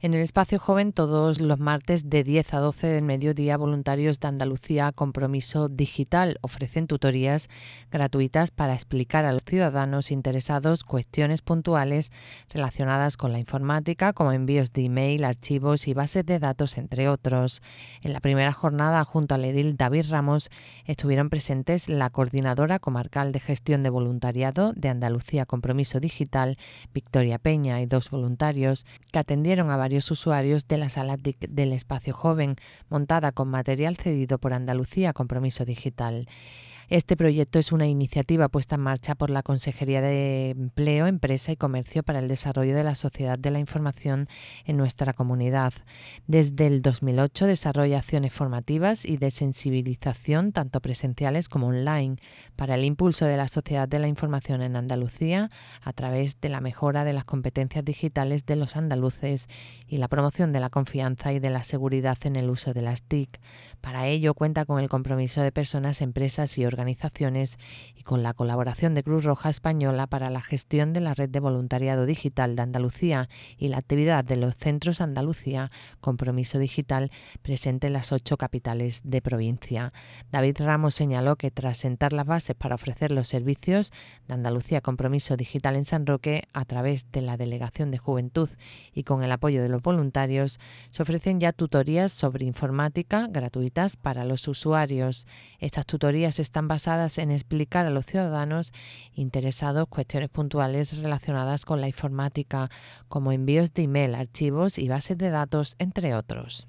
En el espacio joven todos los martes de 10 a 12 del mediodía, voluntarios de Andalucía Compromiso Digital ofrecen tutorías gratuitas para explicar a los ciudadanos interesados cuestiones puntuales relacionadas con la informática, como envíos de email, archivos y bases de datos, entre otros. En la primera jornada, junto al edil David Ramos, estuvieron presentes la coordinadora comarcal de gestión de voluntariado de Andalucía Compromiso Digital, Victoria Peña, y dos voluntarios que atendieron a varios usuarios de la sala del espacio joven, montada con material cedido por Andalucía Compromiso Digital. Este proyecto es una iniciativa puesta en marcha por la Consejería de Empleo, Empresa y Comercio para el Desarrollo de la Sociedad de la Información en nuestra comunidad. Desde el 2008 desarrolla acciones formativas y de sensibilización, tanto presenciales como online, para el impulso de la Sociedad de la Información en Andalucía a través de la mejora de las competencias digitales de los andaluces y la promoción de la confianza y de la seguridad en el uso de las TIC. Para ello cuenta con el compromiso de personas, empresas y organizaciones organizaciones y con la colaboración de Cruz Roja Española para la gestión de la red de voluntariado digital de Andalucía y la actividad de los centros Andalucía Compromiso Digital presente en las ocho capitales de provincia. David Ramos señaló que tras sentar las bases para ofrecer los servicios de Andalucía Compromiso Digital en San Roque a través de la Delegación de Juventud y con el apoyo de los voluntarios, se ofrecen ya tutorías sobre informática gratuitas para los usuarios. Estas tutorías están basadas en explicar a los ciudadanos interesados cuestiones puntuales relacionadas con la informática, como envíos de email, archivos y bases de datos, entre otros.